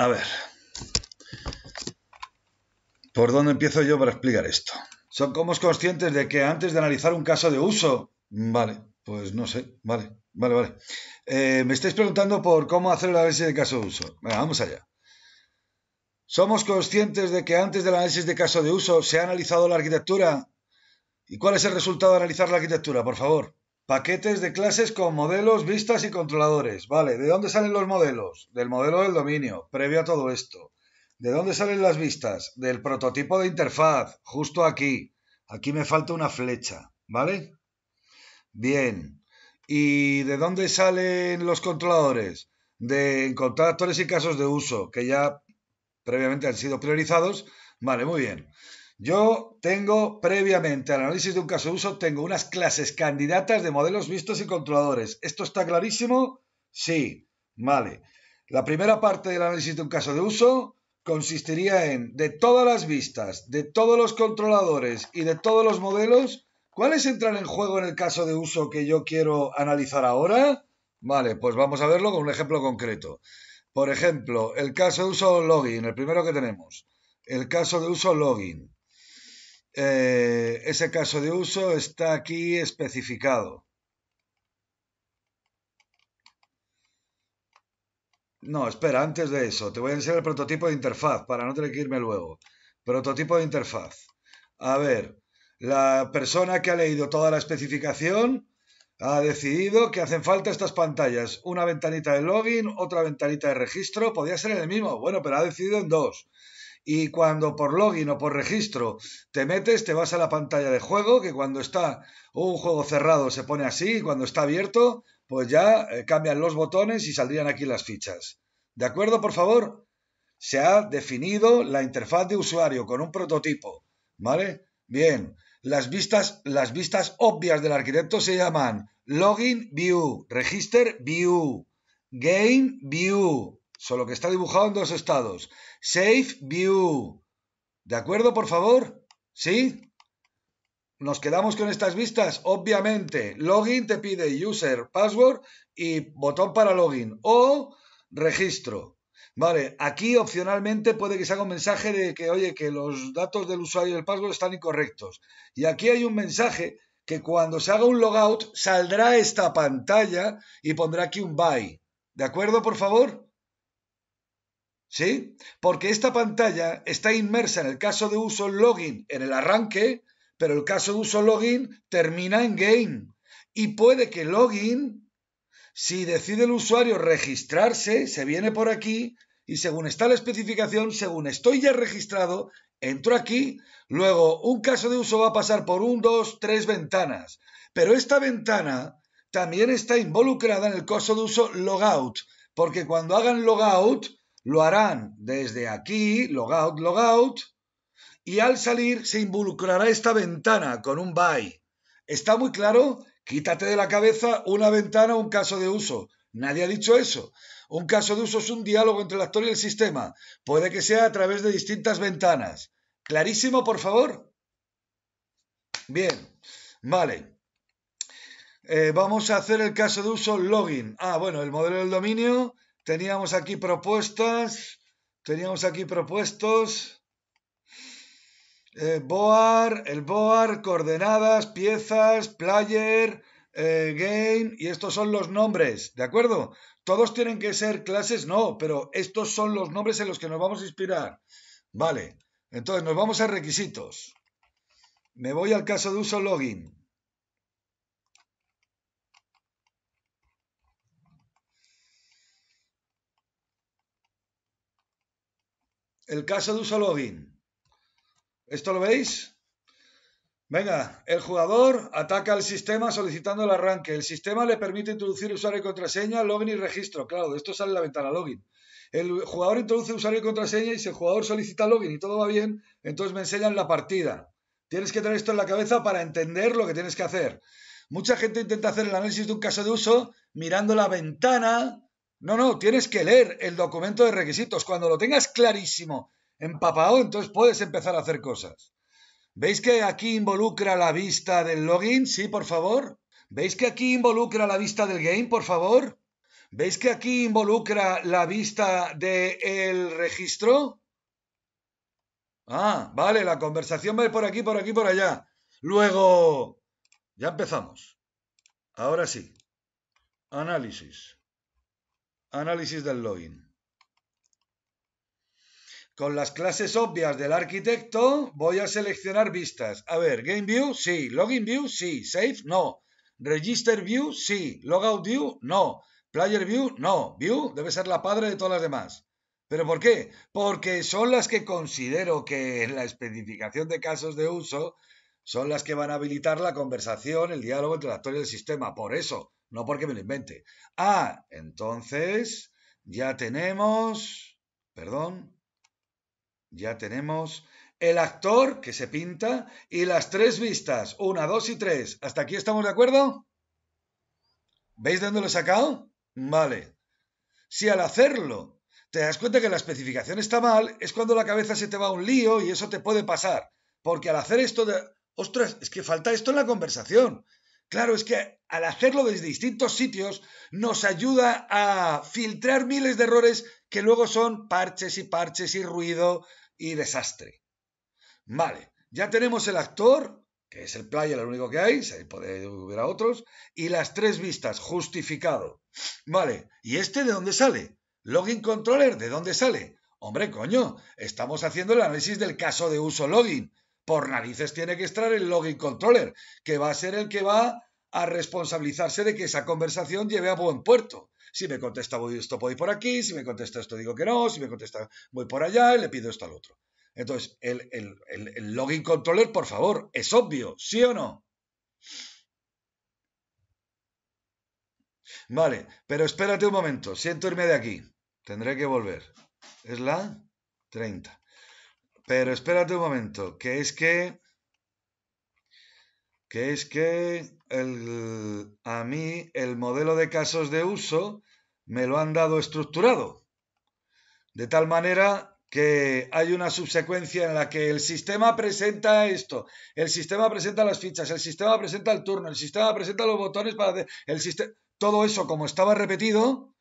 A ver. ¿Por dónde empiezo yo para explicar esto? Son como conscientes de que antes de analizar un caso de uso. Vale, pues no sé. Vale, vale, vale. Eh, me estáis preguntando por cómo hacer el análisis de caso de uso. Venga, vamos allá. ¿Somos conscientes de que antes del análisis de caso de uso se ha analizado la arquitectura? ¿Y cuál es el resultado de analizar la arquitectura, por favor? Paquetes de clases con modelos, vistas y controladores. Vale, ¿de dónde salen los modelos? Del modelo del dominio, previo a todo esto. ¿De dónde salen las vistas? Del prototipo de interfaz, justo aquí. Aquí me falta una flecha, ¿vale? Bien. ¿Y de dónde salen los controladores? De encontrar y casos de uso, que ya previamente han sido priorizados. Vale, muy bien. Yo tengo previamente al análisis de un caso de uso, tengo unas clases candidatas de modelos vistos y controladores. ¿Esto está clarísimo? Sí. Vale. La primera parte del análisis de un caso de uso consistiría en, de todas las vistas, de todos los controladores y de todos los modelos, ¿cuáles entran en juego en el caso de uso que yo quiero analizar ahora? Vale, pues vamos a verlo con un ejemplo concreto. Por ejemplo, el caso de uso login, el primero que tenemos. El caso de uso login. Eh, ese caso de uso está aquí especificado. No, espera, antes de eso, te voy a enseñar el prototipo de interfaz para no tener que irme luego. Prototipo de interfaz. A ver, la persona que ha leído toda la especificación ha decidido que hacen falta estas pantallas. Una ventanita de login, otra ventanita de registro. Podría ser el mismo, bueno, pero ha decidido en dos y cuando por login o por registro te metes, te vas a la pantalla de juego, que cuando está un juego cerrado se pone así, y cuando está abierto, pues ya eh, cambian los botones y saldrían aquí las fichas. ¿De acuerdo, por favor? Se ha definido la interfaz de usuario con un prototipo, ¿vale? Bien, las vistas, las vistas obvias del arquitecto se llaman Login View, Register View, Game View, Solo que está dibujado en dos estados. Save View. ¿De acuerdo, por favor? ¿Sí? Nos quedamos con estas vistas, obviamente. Login te pide user, password y botón para login o registro. Vale, aquí opcionalmente puede que se haga un mensaje de que, oye, que los datos del usuario y el password están incorrectos. Y aquí hay un mensaje que cuando se haga un logout saldrá esta pantalla y pondrá aquí un bye. ¿De acuerdo, por favor? ¿sí? Porque esta pantalla está inmersa en el caso de uso login en el arranque, pero el caso de uso login termina en game. Y puede que login, si decide el usuario registrarse, se viene por aquí y según está la especificación, según estoy ya registrado, entro aquí, luego un caso de uso va a pasar por un, dos, tres ventanas. Pero esta ventana también está involucrada en el caso de uso logout, porque cuando hagan logout, lo harán desde aquí, logout, logout, y al salir se involucrará esta ventana con un by. ¿Está muy claro? Quítate de la cabeza una ventana, un caso de uso. Nadie ha dicho eso. Un caso de uso es un diálogo entre el actor y el sistema. Puede que sea a través de distintas ventanas. ¿Clarísimo, por favor? Bien, vale. Eh, vamos a hacer el caso de uso login. Ah, bueno, el modelo del dominio Teníamos aquí propuestas, teníamos aquí propuestos. Eh, Boar, el Boar, coordenadas, piezas, player, eh, game, y estos son los nombres, ¿de acuerdo? ¿Todos tienen que ser clases? No, pero estos son los nombres en los que nos vamos a inspirar. Vale, entonces nos vamos a requisitos. Me voy al caso de uso login. El caso de uso login. ¿Esto lo veis? Venga, el jugador ataca al sistema solicitando el arranque. El sistema le permite introducir usuario y contraseña, login y registro. Claro, de esto sale la ventana login. El jugador introduce usuario y contraseña y si el jugador solicita login y todo va bien, entonces me enseñan la partida. Tienes que tener esto en la cabeza para entender lo que tienes que hacer. Mucha gente intenta hacer el análisis de un caso de uso mirando la ventana no, no, tienes que leer el documento de requisitos. Cuando lo tengas clarísimo, empapado, entonces puedes empezar a hacer cosas. ¿Veis que aquí involucra la vista del login? Sí, por favor. ¿Veis que aquí involucra la vista del game? Por favor. ¿Veis que aquí involucra la vista del el registro? Ah, vale, la conversación va por aquí, por aquí, por allá. Luego, ya empezamos. Ahora sí. Análisis. Análisis del login. Con las clases obvias del arquitecto voy a seleccionar vistas. A ver, Game View, sí. Login View, sí. Save, no. Register View, sí. Logout View, no. Player View, no. View debe ser la padre de todas las demás. ¿Pero por qué? Porque son las que considero que en la especificación de casos de uso son las que van a habilitar la conversación, el diálogo entre las actores del sistema. Por eso, no porque me lo invente. Ah, entonces ya tenemos, perdón, ya tenemos el actor que se pinta y las tres vistas, una, dos y tres. ¿Hasta aquí estamos de acuerdo? ¿Veis de dónde lo he sacado? Vale. Si al hacerlo te das cuenta que la especificación está mal, es cuando la cabeza se te va a un lío y eso te puede pasar. Porque al hacer esto de... Ostras, es que falta esto en la conversación. Claro, es que al hacerlo desde distintos sitios nos ayuda a filtrar miles de errores que luego son parches y parches y ruido y desastre. Vale, ya tenemos el actor, que es el player, el único que hay, se puede hubiera otros, y las tres vistas, justificado. Vale, ¿y este de dónde sale? Login controller, ¿de dónde sale? Hombre, coño, estamos haciendo el análisis del caso de uso login por narices tiene que estar el login controller, que va a ser el que va a responsabilizarse de que esa conversación lleve a buen puerto. Si me contesta voy esto, voy por aquí, si me contesta esto, digo que no, si me contesta voy por allá y le pido esto al otro. Entonces, el, el, el, el login controller, por favor, es obvio, ¿sí o no? Vale, pero espérate un momento, siento irme de aquí, tendré que volver. Es la 30. Pero espérate un momento, que es que... Que es que a mí el modelo de casos de uso me lo han dado estructurado. De tal manera que hay una subsecuencia en la que el sistema presenta esto, el sistema presenta las fichas, el sistema presenta el turno, el sistema presenta los botones para hacer, el sistema, todo eso como estaba repetido,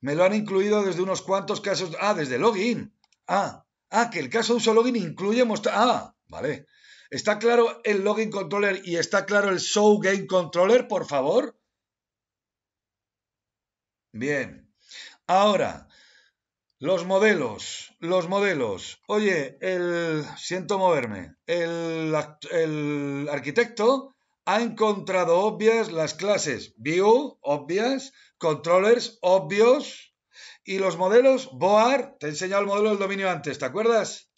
me lo han incluido desde unos cuantos casos, ah, desde login. Ah, Ah, que el caso de uso login incluye mostrar. Ah, vale. ¿Está claro el login controller y está claro el show game controller, por favor? Bien. Ahora, los modelos, los modelos. Oye, el, siento moverme, el, el arquitecto ha encontrado obvias las clases view, obvias, controllers, obvios, y los modelos, Boar, te he enseñado el modelo del dominio antes, ¿te acuerdas?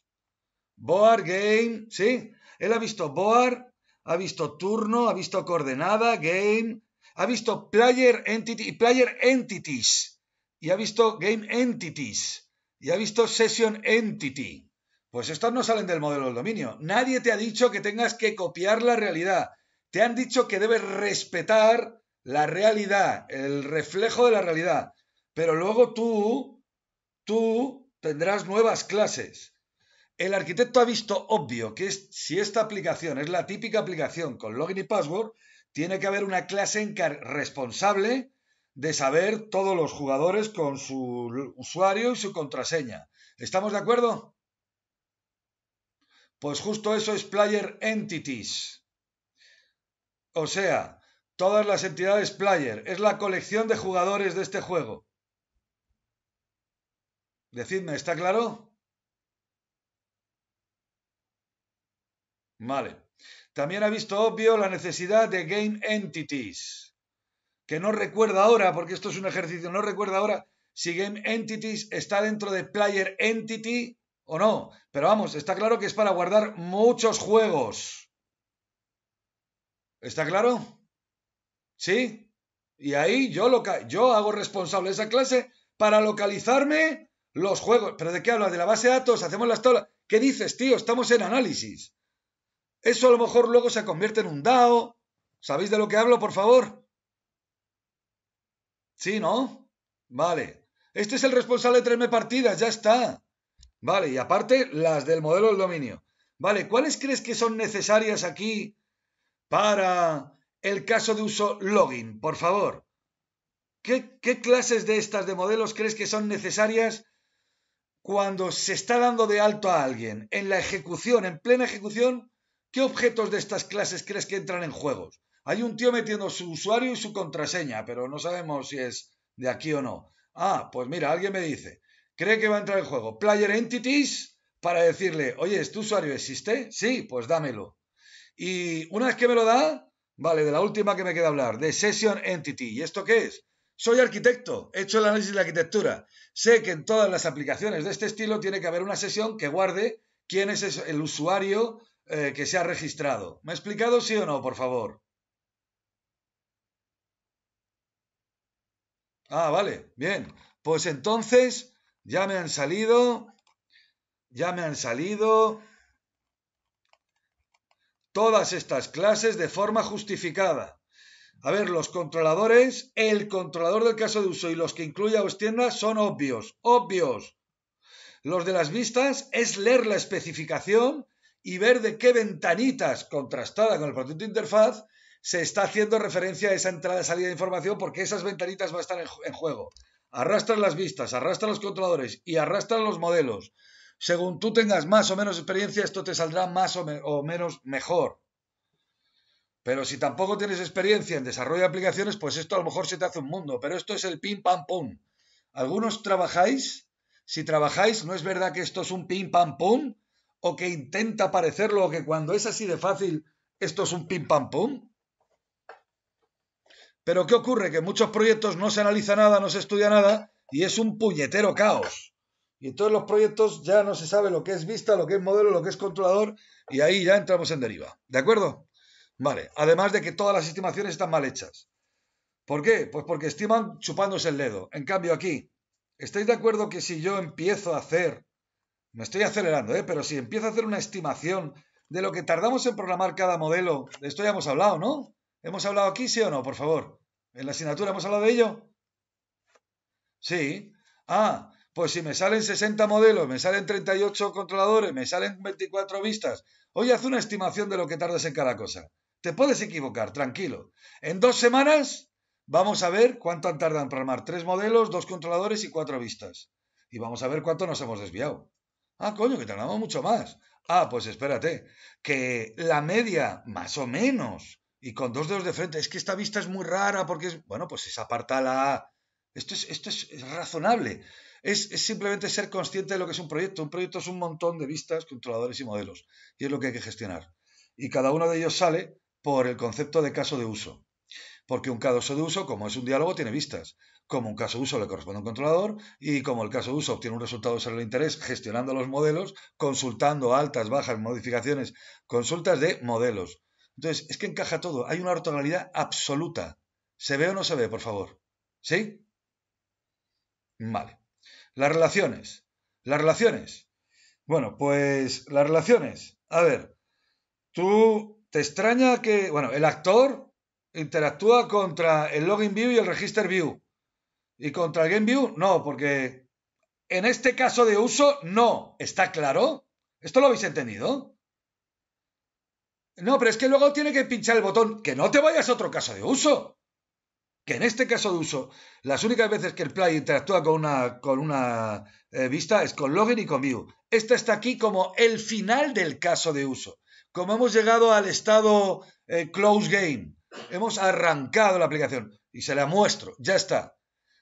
Boar, game, ¿sí? Él ha visto Boar, ha visto turno, ha visto coordenada, game, ha visto player entity, player entities, y ha visto game entities, y ha visto session entity. Pues estos no salen del modelo del dominio. Nadie te ha dicho que tengas que copiar la realidad. Te han dicho que debes respetar la realidad, el reflejo de la realidad. Pero luego tú, tú tendrás nuevas clases. El arquitecto ha visto obvio que si esta aplicación es la típica aplicación con login y password, tiene que haber una clase responsable de saber todos los jugadores con su usuario y su contraseña. ¿Estamos de acuerdo? Pues justo eso es Player Entities. O sea, todas las entidades Player. Es la colección de jugadores de este juego. Decidme, ¿está claro? Vale. También ha visto obvio la necesidad de game entities, que no recuerda ahora, porque esto es un ejercicio, no recuerda ahora si game entities está dentro de player entity o no. Pero vamos, está claro que es para guardar muchos juegos. ¿Está claro? ¿Sí? Y ahí yo, yo hago responsable esa clase para localizarme los juegos. ¿Pero de qué hablas? ¿De la base de datos? ¿Hacemos las tablas? ¿Qué dices, tío? Estamos en análisis. Eso a lo mejor luego se convierte en un DAO. ¿Sabéis de lo que hablo, por favor? ¿Sí, no? Vale. Este es el responsable de traerme partidas, ya está. Vale, y aparte las del modelo del dominio. Vale, ¿cuáles crees que son necesarias aquí para el caso de uso login, por favor? ¿Qué, qué clases de estas de modelos crees que son necesarias cuando se está dando de alto a alguien en la ejecución, en plena ejecución, ¿qué objetos de estas clases crees que entran en juegos? Hay un tío metiendo su usuario y su contraseña, pero no sabemos si es de aquí o no. Ah, pues mira, alguien me dice, cree que va a entrar en juego Player Entities para decirle, oye, ¿este usuario existe? Sí, pues dámelo. Y una vez que me lo da, vale, de la última que me queda hablar, de Session Entity. ¿Y esto qué es? Soy arquitecto, he hecho el análisis de la arquitectura. Sé que en todas las aplicaciones de este estilo tiene que haber una sesión que guarde quién es el usuario eh, que se ha registrado. ¿Me ha explicado sí o no, por favor? Ah, vale, bien. Pues entonces ya me han salido, ya me han salido todas estas clases de forma justificada. A ver, los controladores, el controlador del caso de uso y los que incluye a Ostienda son obvios, obvios. Los de las vistas es leer la especificación y ver de qué ventanitas contrastada con el producto de interfaz se está haciendo referencia a esa entrada y salida de información porque esas ventanitas van a estar en juego. Arrastras las vistas, arrastra los controladores y arrastras los modelos. Según tú tengas más o menos experiencia, esto te saldrá más o menos mejor. Pero si tampoco tienes experiencia en desarrollo de aplicaciones, pues esto a lo mejor se te hace un mundo. Pero esto es el pim pam pum. Algunos trabajáis, si trabajáis, ¿no es verdad que esto es un pim pam pum? ¿O que intenta parecerlo? ¿O que cuando es así de fácil, esto es un pim pam pum? Pero ¿qué ocurre? Que en muchos proyectos no se analiza nada, no se estudia nada y es un puñetero caos. Y en todos los proyectos ya no se sabe lo que es vista, lo que es modelo, lo que es controlador y ahí ya entramos en deriva. ¿De acuerdo? Vale, además de que todas las estimaciones están mal hechas. ¿Por qué? Pues porque estiman chupándose el dedo. En cambio aquí, ¿estáis de acuerdo que si yo empiezo a hacer, me estoy acelerando, ¿eh? pero si empiezo a hacer una estimación de lo que tardamos en programar cada modelo, de esto ya hemos hablado, ¿no? ¿Hemos hablado aquí, sí o no, por favor? ¿En la asignatura hemos hablado de ello? Sí. Ah, pues si me salen 60 modelos, me salen 38 controladores, me salen 24 vistas, hoy haz una estimación de lo que tardas en cada cosa. Te puedes equivocar, tranquilo. En dos semanas vamos a ver cuánto han tardado armar programar tres modelos, dos controladores y cuatro vistas. Y vamos a ver cuánto nos hemos desviado. Ah, coño, que tardamos mucho más. Ah, pues espérate, que la media, más o menos, y con dos dedos de frente, es que esta vista es muy rara porque es, bueno, pues es la. Esto es, esto es, razonable. Es, es, simplemente ser consciente de lo que es un proyecto. Un proyecto es un montón de vistas, controladores y modelos. Y es lo que hay que gestionar. Y cada uno de ellos sale por el concepto de caso de uso. Porque un caso de uso, como es un diálogo, tiene vistas. Como un caso de uso le corresponde a un controlador y como el caso de uso obtiene un resultado sobre el interés gestionando los modelos, consultando altas, bajas, modificaciones, consultas de modelos. Entonces, es que encaja todo. Hay una ortogonalidad absoluta. ¿Se ve o no se ve, por favor? ¿Sí? Vale. Las relaciones. Las relaciones. Bueno, pues las relaciones. A ver, tú ¿Te extraña que, bueno, el actor interactúa contra el login view y el register view? ¿Y contra el game view? No, porque en este caso de uso, no. ¿Está claro? ¿Esto lo habéis entendido? No, pero es que luego tiene que pinchar el botón. Que no te vayas a otro caso de uso. Que en este caso de uso, las únicas veces que el play interactúa con una, con una eh, vista es con login y con view. Esta está aquí como el final del caso de uso como hemos llegado al estado eh, close game, hemos arrancado la aplicación y se la muestro, ya está.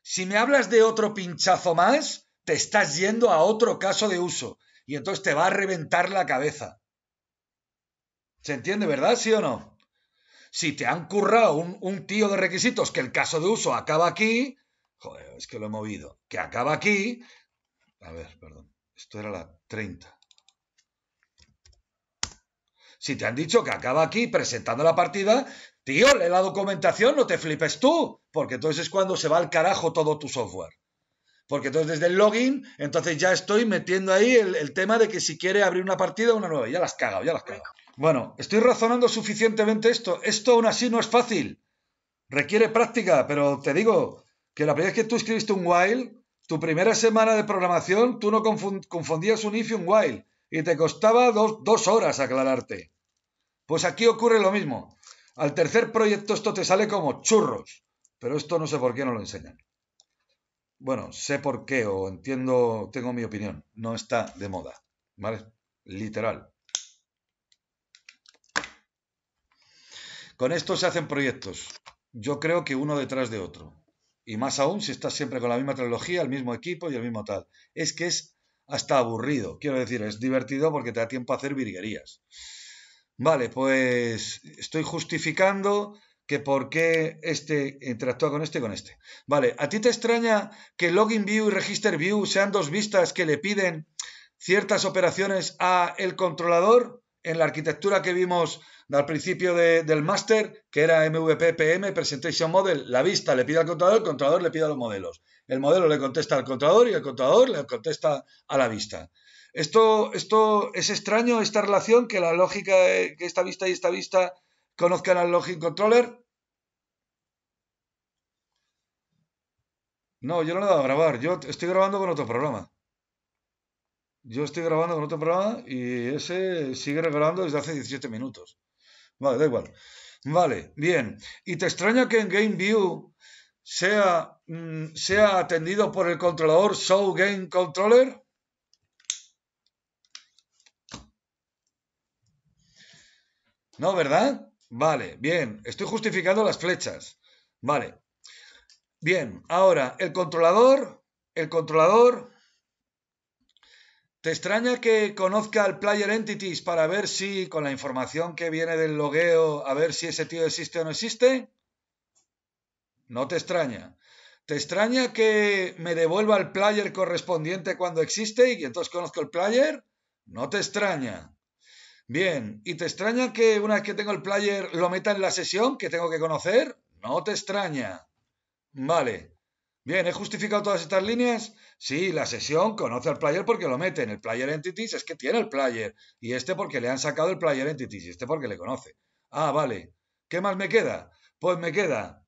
Si me hablas de otro pinchazo más, te estás yendo a otro caso de uso y entonces te va a reventar la cabeza. ¿Se entiende, verdad? ¿Sí o no? Si te han currado un, un tío de requisitos que el caso de uso acaba aquí, joder, es que lo he movido, que acaba aquí, a ver, perdón, esto era la 30. Si te han dicho que acaba aquí presentando la partida, tío, lee la documentación, no te flipes tú, porque entonces es cuando se va al carajo todo tu software. Porque entonces desde el login, entonces ya estoy metiendo ahí el, tema de que si quiere abrir una partida, una nueva. Ya las cago, ya las cago. Bueno, estoy razonando suficientemente esto. Esto aún así no es fácil. Requiere práctica, pero te digo que la primera vez que tú escribiste un while, tu primera semana de programación, tú no confundías un if y un while. Y te costaba dos horas aclararte. Pues aquí ocurre lo mismo. Al tercer proyecto esto te sale como churros, pero esto no sé por qué no lo enseñan. Bueno, sé por qué o entiendo, tengo mi opinión. No está de moda, ¿vale? Literal. Con esto se hacen proyectos, yo creo que uno detrás de otro. Y más aún si estás siempre con la misma trilogía, el mismo equipo y el mismo tal. Es que es hasta aburrido, quiero decir, es divertido porque te da tiempo a hacer virguerías. Vale, pues estoy justificando que por qué este eh, interactúa con este y con este. Vale, ¿a ti te extraña que Login View y Register View sean dos vistas que le piden ciertas operaciones a el controlador en la arquitectura que vimos al principio del máster, que era MVPPM, Presentation Model, la vista le pide al controlador, el controlador le pide a los modelos. El modelo le contesta al controlador y el controlador le contesta a la vista. Esto, esto es extraño, esta relación, que la lógica, eh, que esta vista y esta vista conozcan al Logic Controller. No, yo no lo he dado a grabar, yo estoy grabando con otro programa. Yo estoy grabando con otro programa y ese sigue grabando desde hace 17 minutos. Vale, da igual. Vale, bien. ¿Y te extraña que en GameView sea, mm, sea atendido por el controlador Show Game Controller? ¿No, verdad? Vale, bien. Estoy justificando las flechas. Vale. Bien, ahora, el controlador, el controlador... ¿Te extraña que conozca al Player Entities para ver si, con la información que viene del logueo, a ver si ese tío existe o no existe? No te extraña. ¿Te extraña que me devuelva el player correspondiente cuando existe y entonces conozco el player? No te extraña. Bien, ¿y te extraña que una vez que tengo el player lo meta en la sesión que tengo que conocer? No te extraña. Vale. Bien, ¿he justificado todas estas líneas? Sí, la sesión conoce al player porque lo mete en El player entities es que tiene el player. Y este porque le han sacado el player entities. Y este porque le conoce. Ah, vale. ¿Qué más me queda? Pues me queda.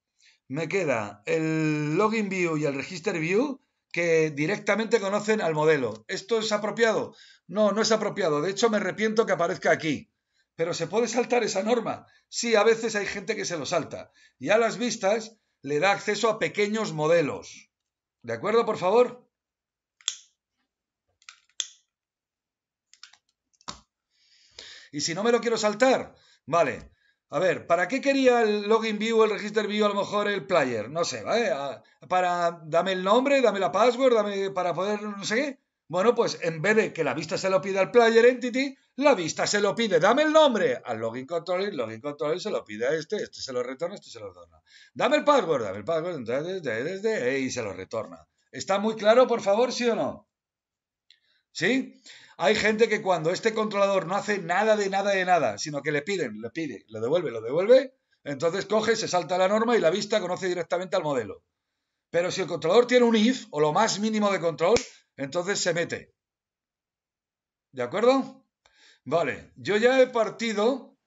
Me queda el login view y el register view que directamente conocen al modelo. ¿Esto es apropiado? No, no es apropiado. De hecho, me arrepiento que aparezca aquí. Pero se puede saltar esa norma. Sí, a veces hay gente que se lo salta. Y a las vistas le da acceso a pequeños modelos. ¿De acuerdo, por favor? Y si no me lo quiero saltar, vale, a ver, ¿para qué quería el login view, el register view, a lo mejor el player? No sé, ¿vale? Para, dame el nombre, dame la password, dame para poder, no sé qué. Bueno, pues en vez de que la vista se lo pida al player entity, la vista se lo pide, dame el nombre al login controller, login controller se lo pide a este, este se lo retorna, este se lo retorna. Dame el password, dame el password, entonces, desde, y se lo retorna. ¿Está muy claro, por favor, sí o no? ¿Sí? Hay gente que cuando este controlador no hace nada de nada de nada, sino que le piden, le pide, lo devuelve, lo devuelve, entonces coge, se salta la norma y la vista conoce directamente al modelo. Pero si el controlador tiene un if o lo más mínimo de control, entonces se mete. ¿De acuerdo? Vale, yo ya he partido,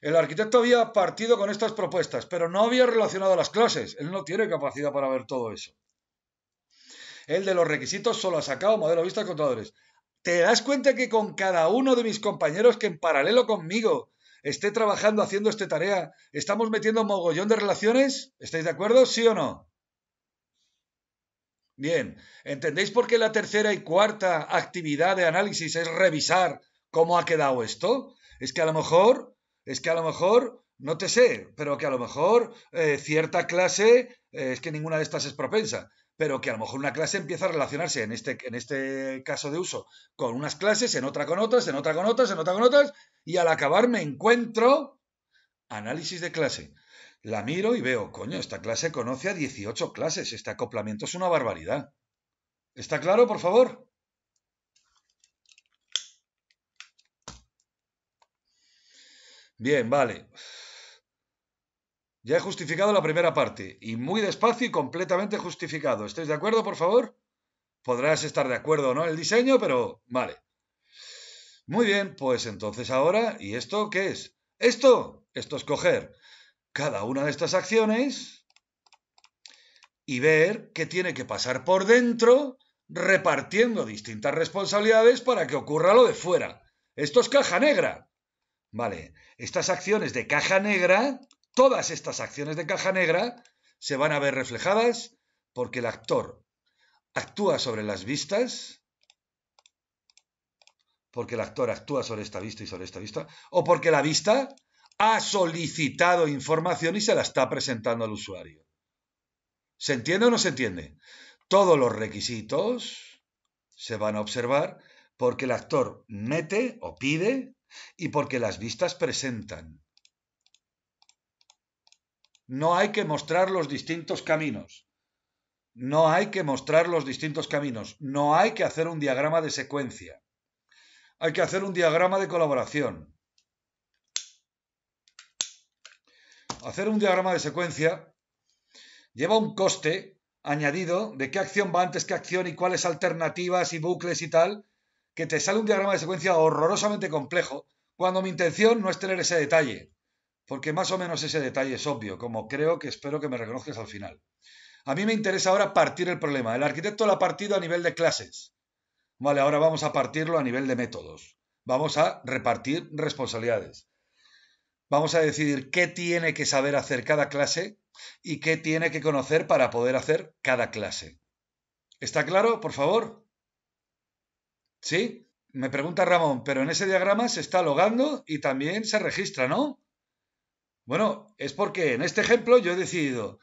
el arquitecto había partido con estas propuestas, pero no había relacionado las clases. Él no tiene capacidad para ver todo eso. Él de los requisitos solo ha sacado modelo vista de controladores. ¿Te das cuenta que con cada uno de mis compañeros que en paralelo conmigo esté trabajando haciendo esta tarea, estamos metiendo mogollón de relaciones? ¿Estáis de acuerdo? ¿Sí o no? Bien, ¿entendéis por qué la tercera y cuarta actividad de análisis es revisar cómo ha quedado esto? Es que a lo mejor, es que a lo mejor, no te sé, pero que a lo mejor eh, cierta clase, eh, es que ninguna de estas es propensa, pero que a lo mejor una clase empieza a relacionarse en este, en este caso de uso con unas clases, en otra con otras, en otra con otras, en otra con otras, y al acabar me encuentro análisis de clase. La miro y veo, coño, esta clase conoce a 18 clases, este acoplamiento es una barbaridad. ¿Está claro, por favor? Bien, vale. Ya he justificado la primera parte, y muy despacio y completamente justificado. ¿Estáis de acuerdo, por favor? Podrás estar de acuerdo o no en el diseño, pero vale. Muy bien, pues entonces ahora, ¿y esto qué es? Esto, esto es coger cada una de estas acciones y ver qué tiene que pasar por dentro repartiendo distintas responsabilidades para que ocurra lo de fuera. Esto es caja negra. Vale, estas acciones de caja negra Todas estas acciones de caja negra se van a ver reflejadas porque el actor actúa sobre las vistas, porque el actor actúa sobre esta vista y sobre esta vista, o porque la vista ha solicitado información y se la está presentando al usuario. ¿Se entiende o no se entiende? Todos los requisitos se van a observar porque el actor mete o pide y porque las vistas presentan. No hay que mostrar los distintos caminos. No hay que mostrar los distintos caminos. No hay que hacer un diagrama de secuencia. Hay que hacer un diagrama de colaboración. Hacer un diagrama de secuencia lleva un coste añadido de qué acción va antes qué acción y cuáles alternativas y bucles y tal, que te sale un diagrama de secuencia horrorosamente complejo, cuando mi intención no es tener ese detalle porque más o menos ese detalle es obvio, como creo que espero que me reconozcas al final. A mí me interesa ahora partir el problema. El arquitecto lo ha partido a nivel de clases. Vale, ahora vamos a partirlo a nivel de métodos. Vamos a repartir responsabilidades. Vamos a decidir qué tiene que saber hacer cada clase y qué tiene que conocer para poder hacer cada clase. ¿Está claro, por favor? ¿Sí? Me pregunta Ramón, pero en ese diagrama se está logando y también se registra, ¿no? Bueno, es porque en este ejemplo yo he decidido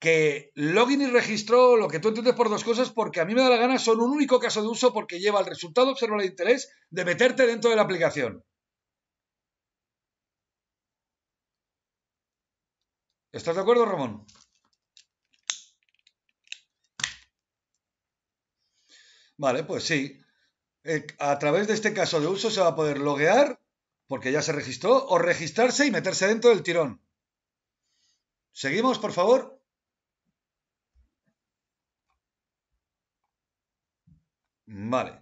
que login y registro, lo que tú entiendes por dos cosas, porque a mí me da la gana, son un único caso de uso porque lleva el resultado observable el interés de meterte dentro de la aplicación. ¿Estás de acuerdo, Ramón? Vale, pues sí. Eh, a través de este caso de uso se va a poder loguear porque ya se registró, o registrarse y meterse dentro del tirón. Seguimos, por favor. Vale.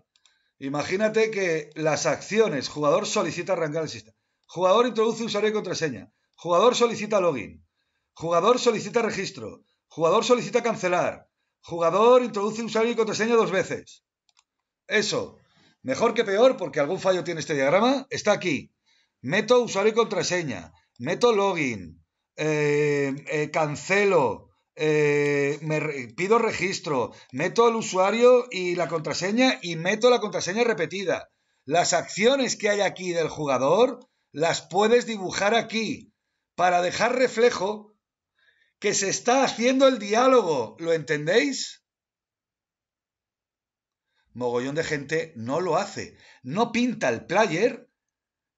Imagínate que las acciones, jugador solicita arrancar el sistema, jugador introduce usuario y contraseña, jugador solicita login, jugador solicita registro, jugador solicita cancelar, jugador introduce usuario y contraseña dos veces. Eso, mejor que peor, porque algún fallo tiene este diagrama, está aquí meto usuario y contraseña, meto login, eh, eh, cancelo, eh, me pido registro, meto el usuario y la contraseña y meto la contraseña repetida. Las acciones que hay aquí del jugador las puedes dibujar aquí para dejar reflejo que se está haciendo el diálogo. ¿Lo entendéis? Mogollón de gente no lo hace. No pinta el player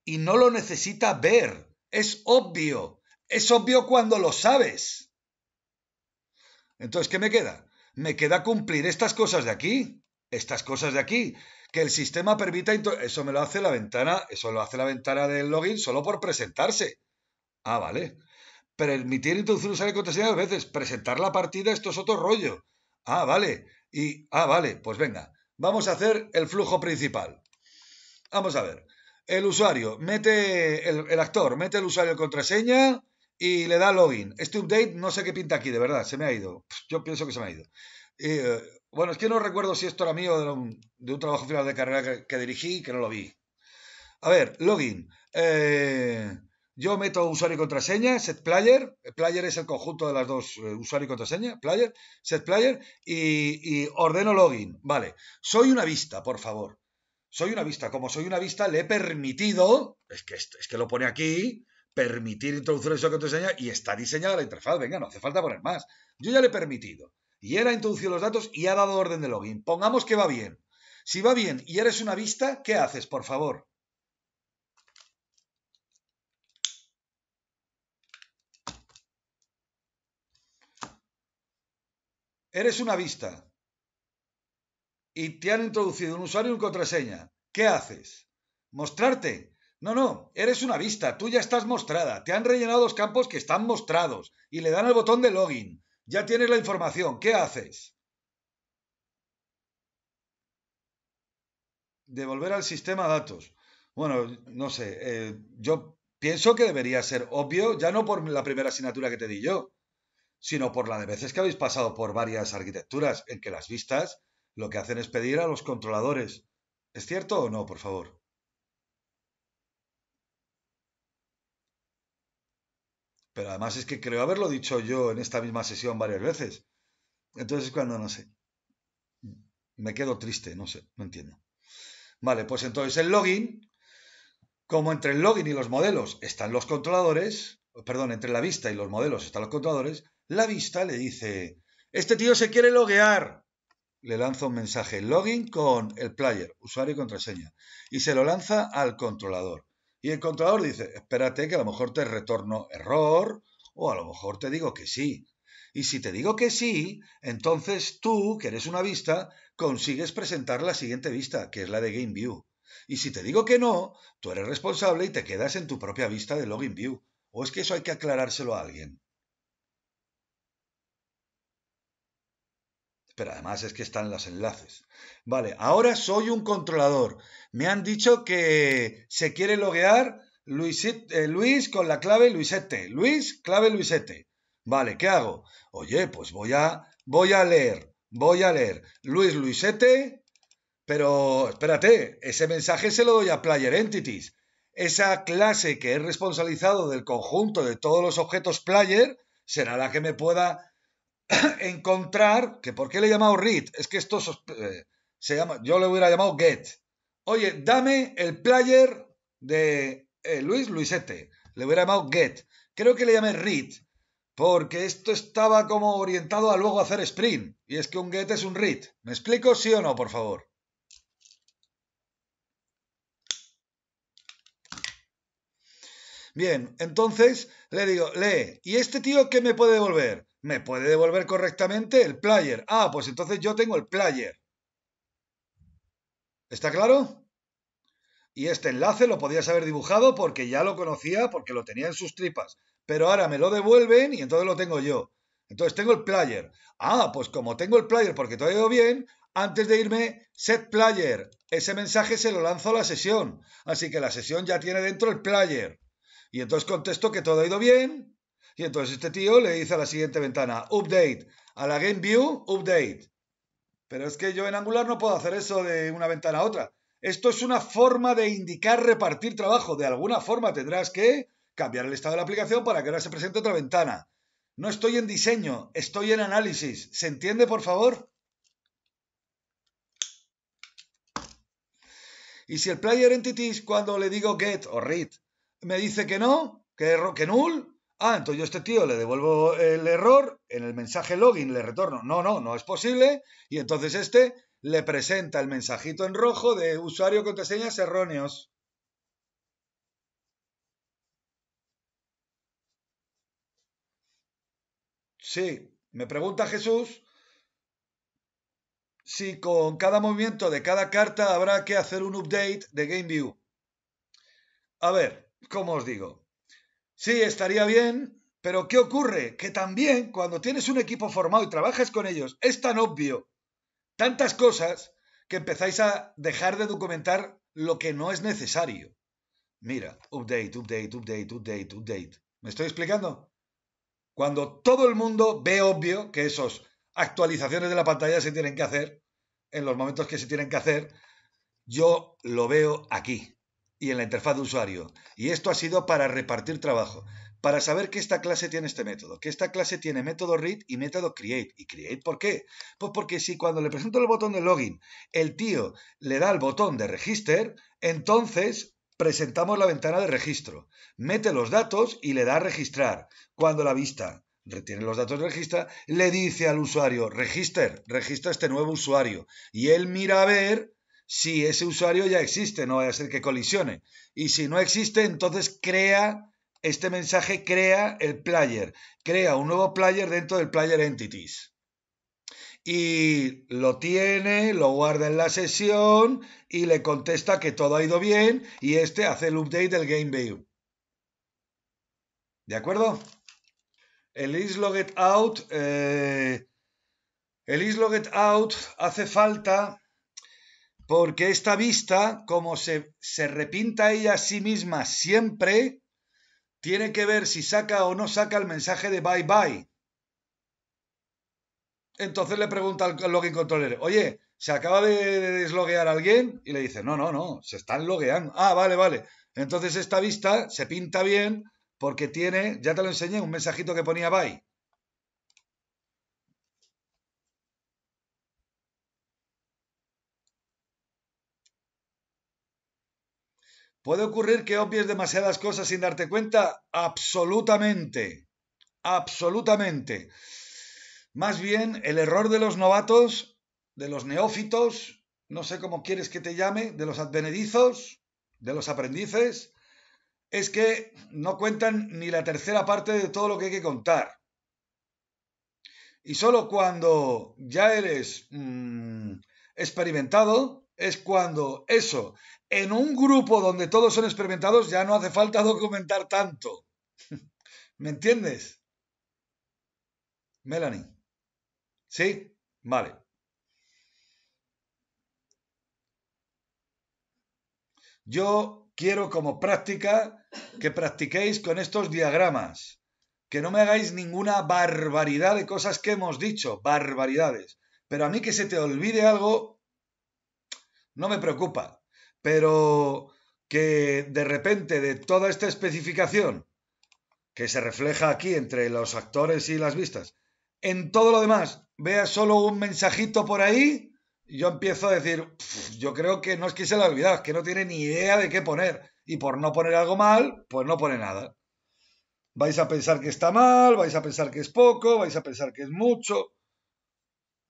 y no lo necesita ver. Es obvio. Es obvio cuando lo sabes. Entonces, ¿qué me queda? Me queda cumplir estas cosas de aquí. Estas cosas de aquí. Que el sistema permita... Eso me lo hace la ventana. Eso lo hace la ventana del login solo por presentarse. Ah, vale. Permitir introducir usuario y contraseña a veces. Presentar la partida, esto es otro rollo. Ah, vale. Y, ah, vale, pues venga. Vamos a hacer el flujo principal. Vamos a ver el usuario, mete el, actor, mete el usuario y contraseña y le da login. Este update no sé qué pinta aquí, de verdad, se me ha ido. Yo pienso que se me ha ido. Eh, bueno, es que no recuerdo si esto era mío de un, de un trabajo final de carrera que, dirigí y que no lo vi. A ver, login. Eh, yo meto usuario y contraseña, set player. Player es el conjunto de las dos, eh, usuario y contraseña, player, set player, y ordeno login. Vale, soy una vista, por favor soy una vista. Como soy una vista, le he permitido, es que, es que lo pone aquí, permitir introducir eso que te enseña y está diseñada la interfaz. Venga, no hace falta poner más. Yo ya le he permitido. Y él ha introducido los datos y ha dado orden de login. Pongamos que va bien. Si va bien y eres una vista, ¿qué haces, por favor? Eres una vista y te han introducido un usuario y una contraseña. ¿Qué haces? ¿Mostrarte? No, no, eres una vista, tú ya estás mostrada, te han rellenado los campos que están mostrados y le dan al botón de login. Ya tienes la información, ¿qué haces? Devolver al sistema datos. Bueno, no sé, eh, yo pienso que debería ser obvio, ya no por la primera asignatura que te di yo, sino por la de veces que habéis pasado por varias arquitecturas en que las vistas lo que hacen es pedir a los controladores. ¿Es cierto o no, por favor? Pero además es que creo haberlo dicho yo en esta misma sesión varias veces. Entonces cuando, no sé, me quedo triste, no sé, no entiendo. Vale, pues entonces el login, como entre el login y los modelos están los controladores, perdón, entre la vista y los modelos están los controladores, la vista le dice, este tío se quiere loguear, le lanza un mensaje, login con el player, usuario y contraseña, y se lo lanza al controlador. Y el controlador dice, espérate que a lo mejor te retorno error o a lo mejor te digo que sí. Y si te digo que sí, entonces tú, que eres una vista, consigues presentar la siguiente vista, que es la de GameView. Y si te digo que no, tú eres responsable y te quedas en tu propia vista de Login View. ¿O es que eso hay que aclarárselo a alguien? Pero además es que están los enlaces. Vale, ahora soy un controlador. Me han dicho que se quiere loguear eh, Luis, con la clave Luisete. Luis, clave Luisete. Vale, ¿qué hago? Oye, pues voy a, voy a leer, voy a leer. Luis Luisete, pero espérate, ese mensaje se lo doy a Player Entities. Esa clase que es responsabilizado del conjunto de todos los objetos Player será la que me pueda encontrar, que por qué le he llamado read, es que esto eh, se llama, yo le hubiera llamado get. Oye, dame el player de eh, Luis Luisete, le hubiera llamado get. Creo que le llamé read, porque esto estaba como orientado a luego hacer sprint, y es que un get es un read. ¿Me explico sí o no, por favor? Bien, entonces le digo, lee, ¿y este tío qué me puede devolver? ¿Me puede devolver correctamente el player? Ah, pues entonces yo tengo el player. ¿Está claro? Y este enlace lo podías haber dibujado porque ya lo conocía, porque lo tenía en sus tripas. Pero ahora me lo devuelven y entonces lo tengo yo. Entonces tengo el player. Ah, pues como tengo el player porque todo ha ido bien, antes de irme, set player. Ese mensaje se lo lanzo a la sesión. Así que la sesión ya tiene dentro el player. Y entonces contesto que todo ha ido bien, y entonces este tío le dice a la siguiente ventana, update, a la game view, update. Pero es que yo en Angular no puedo hacer eso de una ventana a otra. Esto es una forma de indicar repartir trabajo. De alguna forma tendrás que cambiar el estado de la aplicación para que ahora se presente otra ventana. No estoy en diseño, estoy en análisis. ¿Se entiende, por favor? Y si el player entities, cuando le digo get o read, me dice que no, que, que null, Ah, entonces yo a este tío le devuelvo el error, en el mensaje login le retorno, no, no, no es posible, y entonces este le presenta el mensajito en rojo de usuario contraseñas erróneos. Sí, me pregunta Jesús si con cada movimiento de cada carta habrá que hacer un update de GameView. A ver, ¿cómo os digo? Sí, estaría bien, pero ¿qué ocurre? Que también cuando tienes un equipo formado y trabajas con ellos, es tan obvio tantas cosas que empezáis a dejar de documentar lo que no es necesario. Mira, update, update, update, update, update. ¿Me estoy explicando? Cuando todo el mundo ve obvio que esas actualizaciones de la pantalla se tienen que hacer en los momentos que se tienen que hacer, yo lo veo aquí y en la interfaz de usuario. Y esto ha sido para repartir trabajo, para saber que esta clase tiene este método, que esta clase tiene método read y método create. ¿Y create por qué? Pues porque si cuando le presento el botón de login, el tío le da el botón de register, entonces presentamos la ventana de registro. Mete los datos y le da a registrar. Cuando la vista retiene los datos de registra, le dice al usuario, register, registra este nuevo usuario. Y él mira a ver si ese usuario ya existe, no vaya a ser que colisione. Y si no existe, entonces crea este mensaje, crea el player, crea un nuevo player dentro del player entities. Y lo tiene, lo guarda en la sesión y le contesta que todo ha ido bien y este hace el update del Game view. ¿De acuerdo? El islogetout eh, el out hace falta porque esta vista, como se, se repinta ella a sí misma siempre, tiene que ver si saca o no saca el mensaje de bye bye. Entonces le pregunta al login controller, oye, ¿se acaba de desloguear alguien? Y le dice, no, no, no, se están logueando. Ah, vale, vale. Entonces esta vista se pinta bien porque tiene, ya te lo enseñé, un mensajito que ponía bye. ¿Puede ocurrir que obvies demasiadas cosas sin darte cuenta? Absolutamente. Absolutamente. Más bien, el error de los novatos, de los neófitos, no sé cómo quieres que te llame, de los advenedizos, de los aprendices, es que no cuentan ni la tercera parte de todo lo que hay que contar. Y solo cuando ya eres mm, experimentado, es cuando eso, en un grupo donde todos son experimentados, ya no hace falta documentar tanto. ¿Me entiendes? Melanie. ¿Sí? Vale. Yo quiero como práctica que practiquéis con estos diagramas, que no me hagáis ninguna barbaridad de cosas que hemos dicho, barbaridades. Pero a mí que se te olvide algo, no me preocupa, pero que de repente de toda esta especificación que se refleja aquí entre los actores y las vistas, en todo lo demás vea solo un mensajito por ahí, yo empiezo a decir, yo creo que no es que se la olvidado, es que no tiene ni idea de qué poner. Y por no poner algo mal, pues no pone nada. Vais a pensar que está mal, vais a pensar que es poco, vais a pensar que es mucho.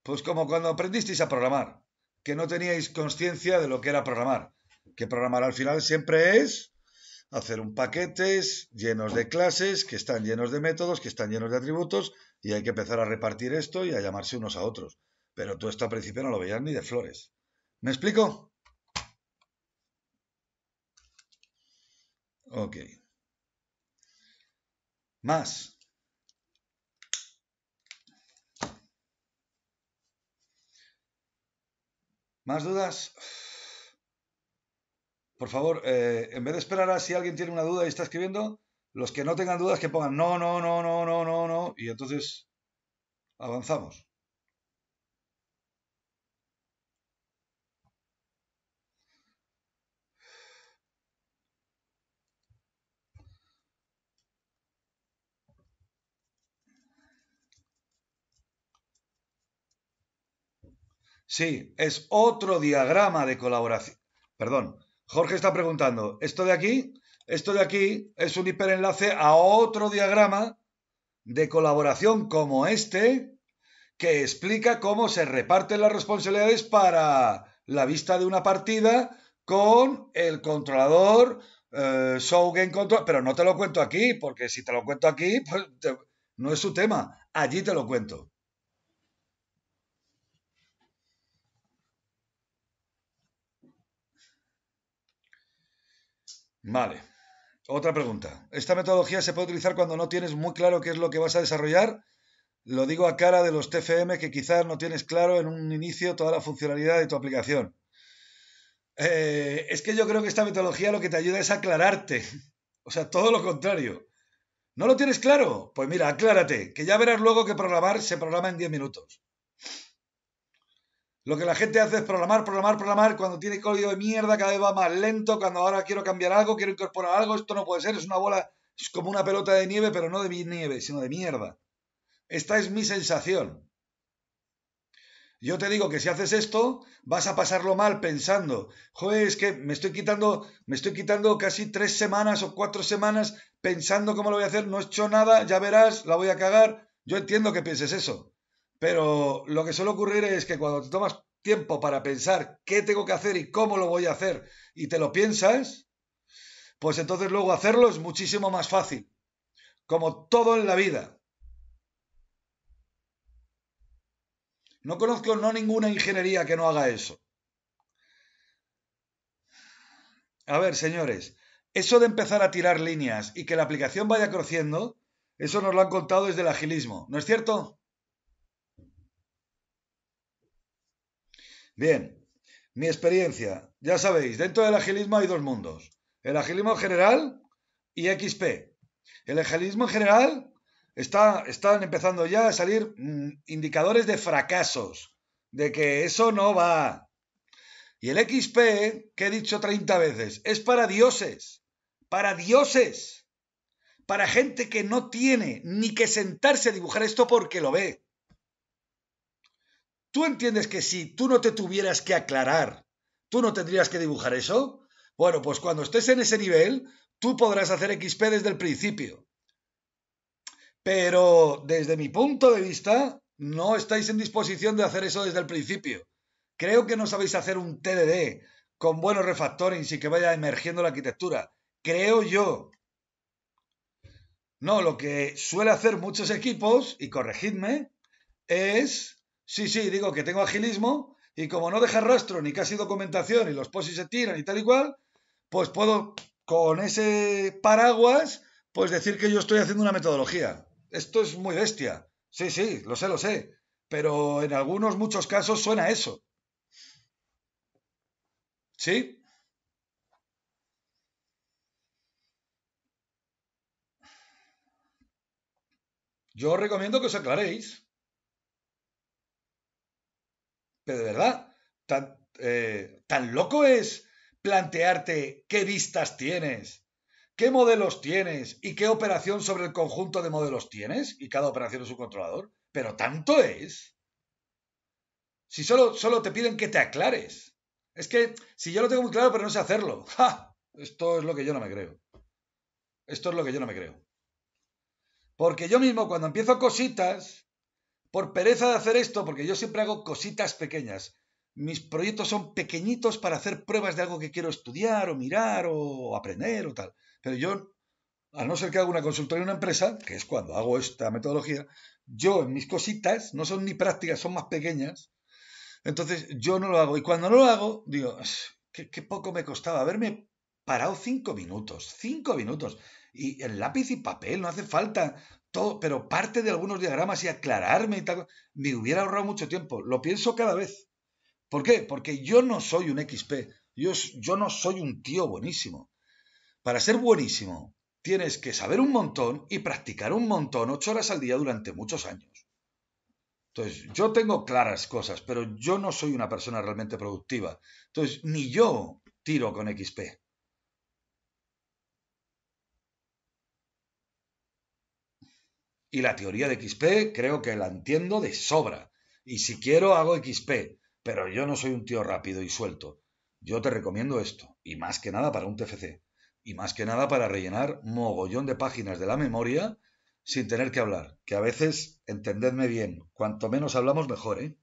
Pues como cuando aprendisteis a programar que no teníais conciencia de lo que era programar. Que programar al final siempre es hacer un paquetes llenos de clases, que están llenos de métodos, que están llenos de atributos, y hay que empezar a repartir esto y a llamarse unos a otros. Pero tú esto al principio no lo veías ni de flores. ¿Me explico? Ok. Más. ¿Más dudas? Por favor, eh, en vez de esperar a si alguien tiene una duda y está escribiendo, los que no tengan dudas que pongan no, no, no, no, no, no, no, y entonces avanzamos. Sí, es otro diagrama de colaboración. Perdón, Jorge está preguntando, ¿esto de aquí? Esto de aquí es un hiperenlace a otro diagrama de colaboración como este que explica cómo se reparten las responsabilidades para la vista de una partida con el controlador, eh, show control, pero no te lo cuento aquí, porque si te lo cuento aquí, pues no es su tema, allí te lo cuento. Vale. Otra pregunta. ¿Esta metodología se puede utilizar cuando no tienes muy claro qué es lo que vas a desarrollar? Lo digo a cara de los TFM que quizás no tienes claro en un inicio toda la funcionalidad de tu aplicación. Eh, es que yo creo que esta metodología lo que te ayuda es aclararte. O sea, todo lo contrario. ¿No lo tienes claro? Pues mira, aclárate, que ya verás luego que programar se programa en 10 minutos. Lo que la gente hace es programar, programar, programar. Cuando tiene código de mierda, cada vez va más lento. Cuando ahora quiero cambiar algo, quiero incorporar algo, esto no puede ser. Es una bola, es como una pelota de nieve, pero no de nieve, sino de mierda. Esta es mi sensación. Yo te digo que si haces esto, vas a pasarlo mal pensando, joder, es que me estoy quitando, me estoy quitando casi tres semanas o cuatro semanas pensando cómo lo voy a hacer, no he hecho nada, ya verás, la voy a cagar. Yo entiendo que pienses eso. Pero lo que suele ocurrir es que cuando te tomas tiempo para pensar qué tengo que hacer y cómo lo voy a hacer y te lo piensas, pues entonces luego hacerlo es muchísimo más fácil, como todo en la vida. No conozco no ninguna ingeniería que no haga eso. A ver, señores, eso de empezar a tirar líneas y que la aplicación vaya creciendo, eso nos lo han contado desde el agilismo, ¿no es cierto? Bien, mi experiencia. Ya sabéis, dentro del agilismo hay dos mundos. El agilismo general y XP. El agilismo general está, están empezando ya a salir mm, indicadores de fracasos, de que eso no va. Y el XP, que he dicho 30 veces, es para dioses, para dioses, para gente que no tiene ni que sentarse a dibujar esto porque lo ve. ¿Tú entiendes que si tú no te tuvieras que aclarar, tú no tendrías que dibujar eso? Bueno, pues cuando estés en ese nivel, tú podrás hacer XP desde el principio. Pero desde mi punto de vista, no estáis en disposición de hacer eso desde el principio. Creo que no sabéis hacer un TDD con buenos refactorings y que vaya emergiendo la arquitectura. Creo yo. No, lo que suele hacer muchos equipos, y corregidme, es Sí, sí, digo que tengo agilismo y como no deja rastro ni casi documentación y los posis se tiran y tal y cual, pues puedo con ese paraguas pues decir que yo estoy haciendo una metodología. Esto es muy bestia. Sí, sí, lo sé, lo sé. Pero en algunos, muchos casos suena eso. ¿Sí? Yo os recomiendo que os aclaréis de verdad, tan, eh, tan loco es plantearte qué vistas tienes, qué modelos tienes y qué operación sobre el conjunto de modelos tienes, y cada operación es un controlador, pero tanto es. Si solo, solo te piden que te aclares. Es que si yo lo tengo muy claro, pero no sé hacerlo. ¡Ja! Esto es lo que yo no me creo. Esto es lo que yo no me creo. Porque yo mismo cuando empiezo cositas, por pereza de hacer esto, porque yo siempre hago cositas pequeñas. Mis proyectos son pequeñitos para hacer pruebas de algo que quiero estudiar o mirar o aprender o tal. Pero yo, a no ser que haga una consultoría en una empresa, que es cuando hago esta metodología, yo en mis cositas no son ni prácticas, son más pequeñas. Entonces yo no lo hago. Y cuando no lo hago, digo, qué, poco me costaba haberme parado cinco minutos, cinco minutos. Y el lápiz y papel, no hace falta todo, pero parte de algunos diagramas y aclararme y tal, me hubiera ahorrado mucho tiempo. Lo pienso cada vez. ¿Por qué? Porque yo no soy un XP, yo, yo no soy un tío buenísimo. Para ser buenísimo, tienes que saber un montón y practicar un montón ocho horas al día durante muchos años. Entonces, yo tengo claras cosas, pero yo no soy una persona realmente productiva. Entonces, ni yo tiro con XP. Y la teoría de XP creo que la entiendo de sobra. Y si quiero, hago XP. Pero yo no soy un tío rápido y suelto. Yo te recomiendo esto. Y más que nada para un TFC. Y más que nada para rellenar mogollón de páginas de la memoria sin tener que hablar. Que a veces, entendedme bien, cuanto menos hablamos, mejor, ¿eh?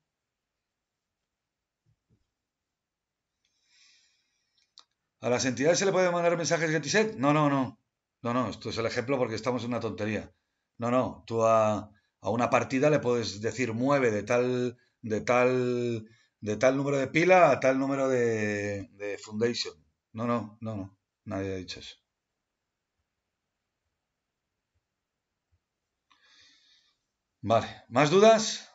¿A las entidades se le puede mandar mensajes de No, no, no. No, no, esto es el ejemplo porque estamos en una tontería. No, no, tú a, una partida le puedes decir mueve de tal, de tal, de tal número de pila a tal número de, de foundation. No, no, no, no, nadie ha dicho eso. Vale, ¿más dudas?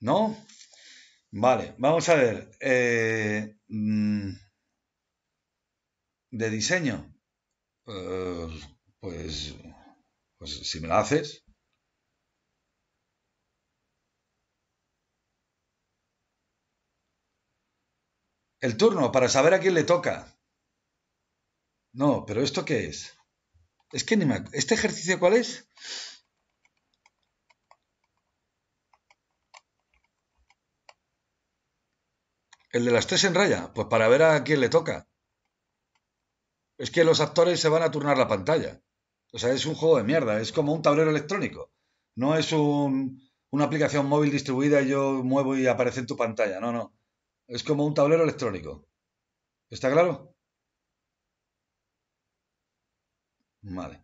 ¿No? Vale, vamos a ver. Eh, mm, de diseño. Eh, pues, pues, si me la haces. El turno, para saber a quién le toca. No, pero ¿esto qué es? Es que ni me... ¿Este ejercicio cuál es? ¿El de las tres en raya? Pues para ver a quién le toca. Es que los actores se van a turnar la pantalla. O sea, es un juego de mierda, es como un tablero electrónico. No es una aplicación móvil distribuida y yo muevo y aparece en tu pantalla. No, no. Es como un tablero electrónico. ¿Está claro? Vale.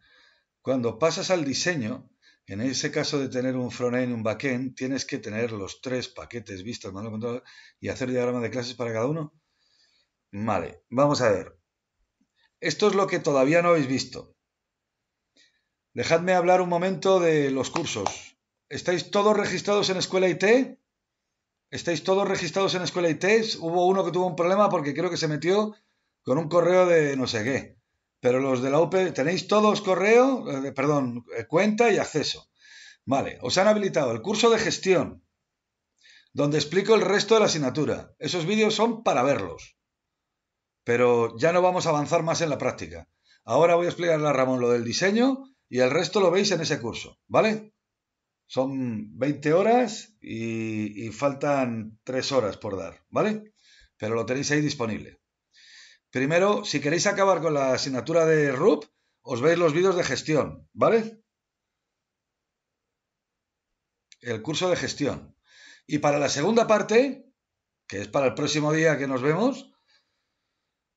Cuando pasas al diseño, en ese caso de tener un front-end y un backend, tienes que tener los tres paquetes vistos, y hacer diagrama de clases para cada uno. Vale, vamos a ver. Esto es lo que todavía no habéis visto. Dejadme hablar un momento de los cursos. ¿Estáis todos registrados en Escuela IT? ¿Estáis todos registrados en Escuela IT? Hubo uno que tuvo un problema porque creo que se metió con un correo de no sé qué. Pero los de la UP tenéis todos correo, eh, perdón, eh, cuenta y acceso. Vale, os han habilitado el curso de gestión, donde explico el resto de la asignatura. Esos vídeos son para verlos. Pero ya no vamos a avanzar más en la práctica. Ahora voy a explicarle a Ramón lo del diseño y el resto lo veis en ese curso, ¿vale? Son 20 horas y, y faltan 3 horas por dar, ¿vale? Pero lo tenéis ahí disponible. Primero, si queréis acabar con la asignatura de RUP, os veis los vídeos de gestión, ¿vale? El curso de gestión. Y para la segunda parte, que es para el próximo día que nos vemos,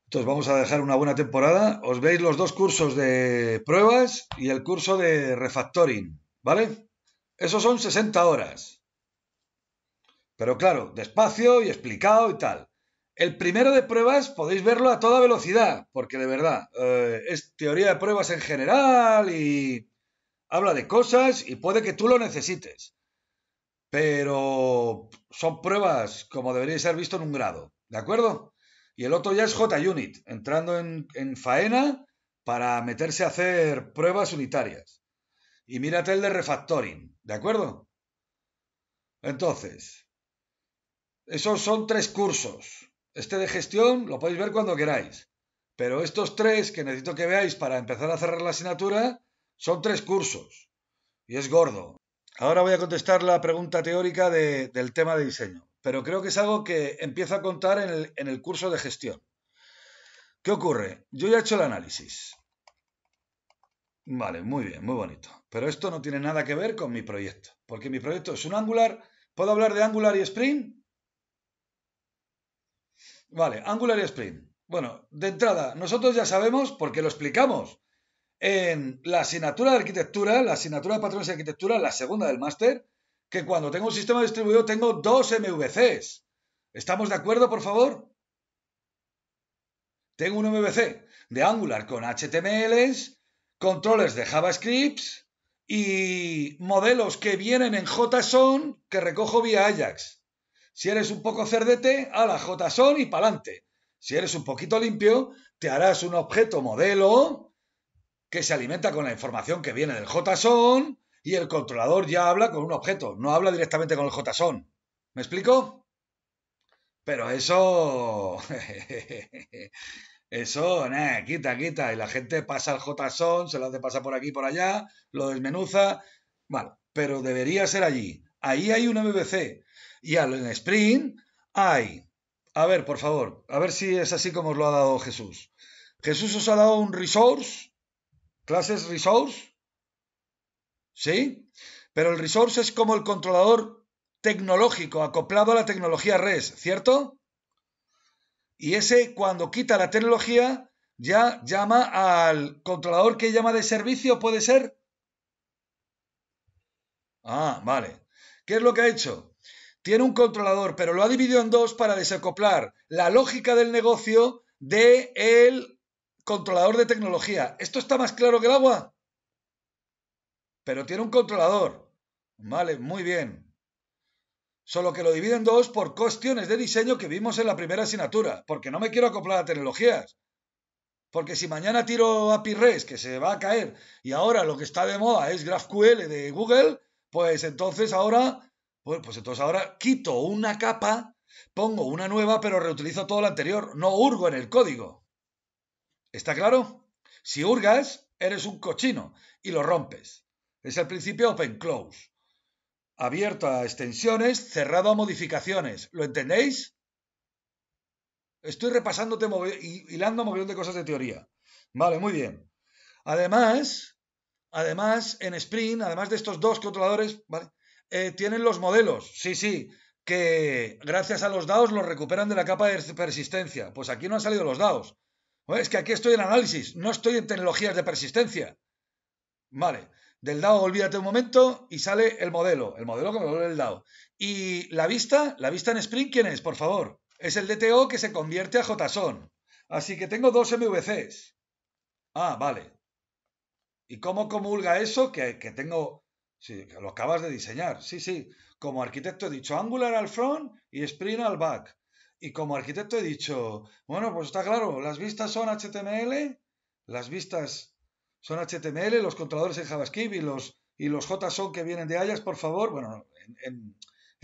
entonces vamos a dejar una buena temporada, os veis los dos cursos de pruebas y el curso de refactoring, ¿vale? Esos son 60 horas. Pero claro, despacio y explicado y tal. El primero de pruebas podéis verlo a toda velocidad, porque de verdad, eh, es teoría de pruebas en general y habla de cosas y puede que tú lo necesites. Pero son pruebas como deberíais ser visto en un grado, ¿de acuerdo? Y el otro ya es JUnit, entrando en, en faena para meterse a hacer pruebas unitarias. Y mírate el de refactoring, ¿de acuerdo? Entonces, esos son tres cursos este de gestión lo podéis ver cuando queráis. Pero estos tres que necesito que veáis para empezar a cerrar la asignatura son tres cursos. Y es gordo. Ahora voy a contestar la pregunta teórica del tema de diseño. Pero creo que es algo que empieza a contar en el, en el curso de gestión. ¿Qué ocurre? Yo ya he hecho el análisis. Vale, muy bien, muy bonito. Pero esto no tiene nada que ver con mi proyecto. Porque mi proyecto es un Angular. ¿Puedo hablar de Angular y Spring? Vale, Angular y Spring. Bueno, de entrada, nosotros ya sabemos, porque lo explicamos en la asignatura de arquitectura, la asignatura de patrones de arquitectura, la segunda del máster, que cuando tengo un sistema distribuido tengo dos MVCs. ¿Estamos de acuerdo, por favor? Tengo un MVC de Angular con HTMLs, controles de JavaScript y modelos que vienen en JSON que recojo vía Ajax. Si eres un poco cerdete, a la JSON y pa'lante. Si eres un poquito limpio, te harás un objeto modelo que se alimenta con la información que viene del JSON y el controlador ya habla con un objeto, no habla directamente con el JSON. ¿Me explico? Pero eso... Eso, quita, quita. Y la gente pasa al JSON, se lo hace pasar por aquí y por allá, lo desmenuza. Bueno, pero debería ser allí. Ahí hay un MVC. Y en sprint hay, a ver, por favor, a ver si es así como os lo ha dado Jesús. Jesús os ha dado un resource, clases resource, ¿sí? Pero el resource es como el controlador tecnológico, acoplado a la tecnología res, ¿cierto? Y ese, cuando quita la tecnología, ya llama al controlador que llama de servicio, ¿puede ser? Ah, vale. ¿Qué es lo que ha hecho? tiene un controlador, pero lo ha dividido en dos para desacoplar la lógica del negocio del controlador de tecnología. ¿Esto está más claro que el agua? Pero tiene un controlador. Vale, muy bien. Solo que lo divide en dos por cuestiones de diseño que vimos en la primera asignatura, porque no me quiero acoplar a tecnologías. Porque si mañana tiro a Pirres, que se va a caer, y ahora lo que está de moda es GraphQL de Google, pues entonces ahora bueno, pues entonces ahora quito una capa, pongo una nueva, pero reutilizo todo lo anterior. No hurgo en el código. ¿Está claro? Si hurgas, eres un cochino y lo rompes. Es el principio open close. Abierto a extensiones, cerrado a modificaciones. ¿Lo entendéis? Estoy repasándote, hilando moviendo de cosas de teoría. Vale, muy bien. Además, además, en Spring, además de estos dos controladores, ¿vale? Eh, tienen los modelos, sí, sí, que gracias a los dados los recuperan de la capa de persistencia. Pues aquí no han salido los dados. Es que aquí estoy en análisis, no estoy en tecnologías de persistencia. Vale, del DAO olvídate un momento y sale el modelo, el modelo con me el DAO. Y la vista, la vista en Spring, ¿quién es, por favor? Es el DTO que se convierte a JSON. Así que tengo dos MVCs. Ah, vale. ¿Y cómo comulga eso? Que, que tengo Sí, lo acabas de diseñar. Sí, sí. Como arquitecto he dicho Angular al front y Spring al back. Y como arquitecto he dicho, bueno, pues está claro, las vistas son HTML, las vistas son HTML, los controladores en JavaScript y los, y los JSON que vienen de Ajax, por favor. Bueno, en,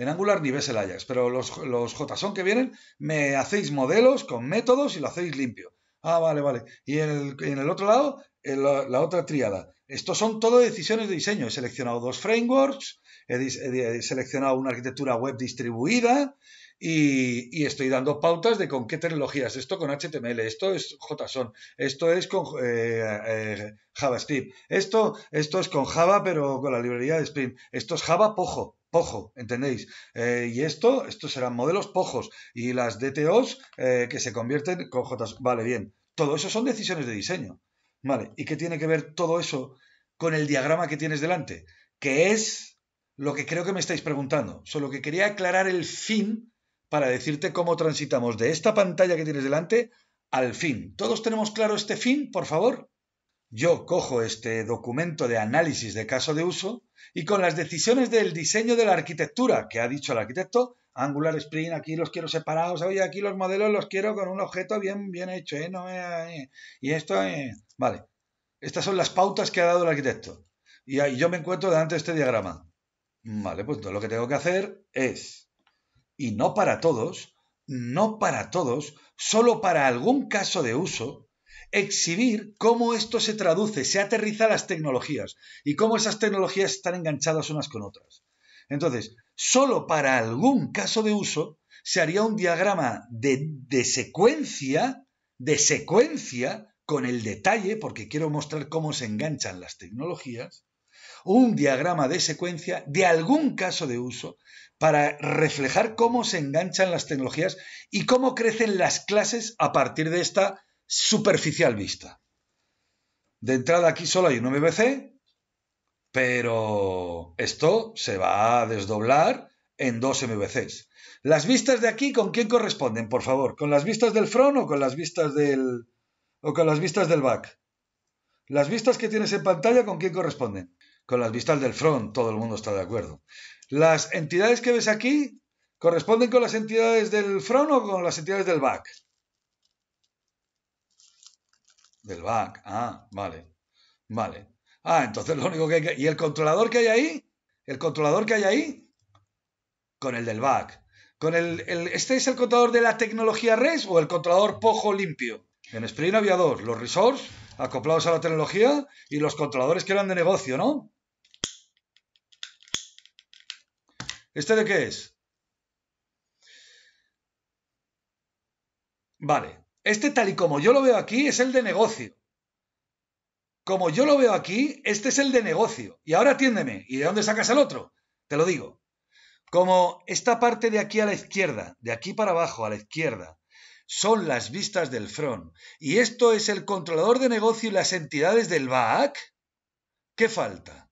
Angular ni ves el Ajax, pero los, los JSON que vienen, me hacéis modelos con métodos y lo hacéis limpio. Ah, vale, vale. Y en el otro lado, eh, la, otra tríada. Estos son todo decisiones de diseño. He seleccionado dos frameworks, he, seleccionado una arquitectura web distribuida y, estoy dando pautas de con qué tecnologías. Esto con HTML, esto es JSON, esto es con eh, eh, JavaScript, esto, esto es con Java pero con la librería de Spring, esto es Java Pojo. Pojo, ¿entendéis? y esto, estos serán modelos pojos y las DTOs que se convierten con JSON. Vale, bien. Todo eso son decisiones de diseño. Vale, ¿y qué tiene que ver todo eso con el diagrama que tienes delante? Que es lo que creo que me estáis preguntando. Solo que quería aclarar el fin para decirte cómo transitamos de esta pantalla que tienes delante al fin. ¿Todos tenemos claro este fin, por favor? Yo cojo este documento de análisis de caso de uso y con las decisiones del diseño de la arquitectura que ha dicho el arquitecto, Angular Spring, aquí los quiero separados, oye, aquí los modelos los quiero con un objeto bien, bien hecho, ¿eh? ¿eh? y esto, ¿eh? vale, estas son las pautas que ha dado el arquitecto. Y yo me encuentro delante de este diagrama. Vale, pues todo lo que tengo que hacer es, y no para todos, no para todos, solo para algún caso de uso, exhibir cómo esto se traduce, se aterriza las tecnologías y cómo esas tecnologías están enganchadas unas con otras. Entonces, solo para algún caso de uso se haría un diagrama de, secuencia, de secuencia, con el detalle, porque quiero mostrar cómo se enganchan las tecnologías, un diagrama de secuencia de algún caso de uso para reflejar cómo se enganchan las tecnologías y cómo crecen las clases a partir de esta superficial vista. De entrada aquí solo hay un MVC, pero esto se va a desdoblar en dos MVCs. Las vistas de aquí, ¿con quién corresponden, por favor? ¿Con las vistas del front o con las vistas del o con las vistas del back? Las vistas que tienes en pantalla, ¿con quién corresponden? Con las vistas del front, todo el mundo está de acuerdo. Las entidades que ves aquí corresponden con las entidades del front o con las entidades del back? Del back, ah, vale. Vale. Ah, entonces lo único que hay que... ¿Y el controlador que hay ahí? ¿El controlador que hay ahí? Con el del back. Con el, ¿Este es el controlador de la tecnología res o el controlador POJO limpio? En Spring había dos, los resource acoplados a la tecnología y los controladores que eran de negocio, ¿no? ¿Este de qué es? Vale, este tal y como yo lo veo aquí es el de negocio como yo lo veo aquí, este es el de negocio. Y ahora atiéndeme. ¿Y de dónde sacas el otro? Te lo digo. Como esta parte de aquí a la izquierda, de aquí para abajo a la izquierda, son las vistas del front y esto es el controlador de negocio y las entidades del back, ¿qué falta?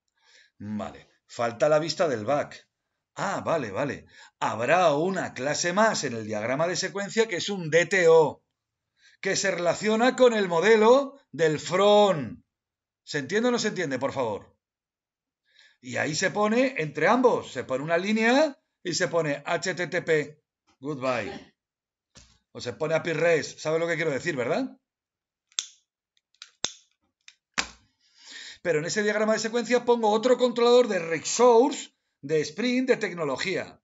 Vale, falta la vista del back. Ah, vale, vale. Habrá una clase más en el diagrama de secuencia que es un DTO, que se relaciona con el modelo del front. ¿Se entiende o no se entiende, por favor? Y ahí se pone, entre ambos, se pone una línea y se pone HTTP, goodbye. O se pone API REST, ¿sabe lo que quiero decir, verdad? Pero en ese diagrama de secuencia pongo otro controlador de resource, de sprint, de tecnología.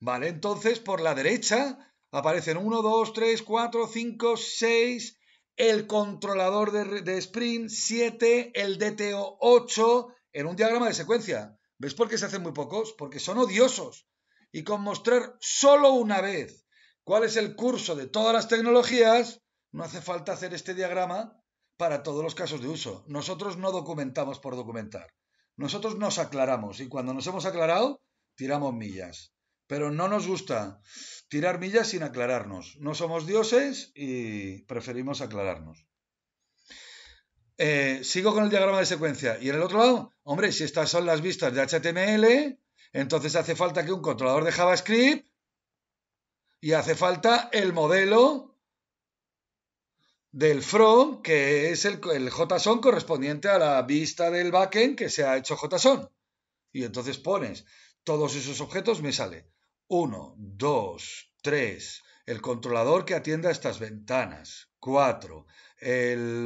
Vale, entonces por la derecha aparecen 1, 2, 3, 4, 5, 6, el controlador de, sprint 7, el DTO 8, en un diagrama de secuencia. ¿Ves por qué se hacen muy pocos? Porque son odiosos. Y con mostrar solo una vez cuál es el curso de todas las tecnologías, no hace falta hacer este diagrama para todos los casos de uso. Nosotros no documentamos por documentar. Nosotros nos aclaramos y cuando nos hemos aclarado, tiramos millas. Pero no nos gusta tirar millas sin aclararnos. No somos dioses y preferimos aclararnos. Eh, sigo con el diagrama de secuencia. Y en el otro lado, hombre, si estas son las vistas de HTML, entonces hace falta que un controlador de JavaScript y hace falta el modelo del from, que es el JSON correspondiente a la vista del backend que se ha hecho JSON. Y entonces pones todos esos objetos, me sale 1, 2, 3, el controlador que atienda estas ventanas. 4,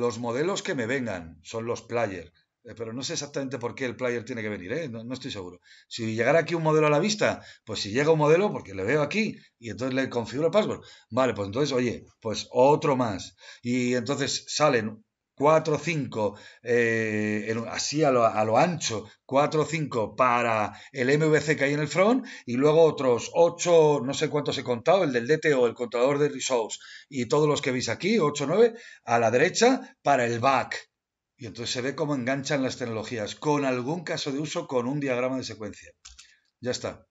los modelos que me vengan son los player. Eh, pero no sé exactamente por qué el player tiene que venir, ¿eh? no, no, estoy seguro. Si llegara aquí un modelo a la vista, pues si llega un modelo, porque le veo aquí y entonces le configuro el password. Vale, pues entonces, oye, pues otro más. Y entonces salen 4 5 eh, así a lo, ancho, 4 5 para el MVC que hay en el front y luego otros 8, no sé cuántos he contado, el del DTO, el contador de resource y todos los que veis aquí, 8 9, a la derecha para el back. Y entonces se ve cómo enganchan las tecnologías con algún caso de uso con un diagrama de secuencia. Ya está.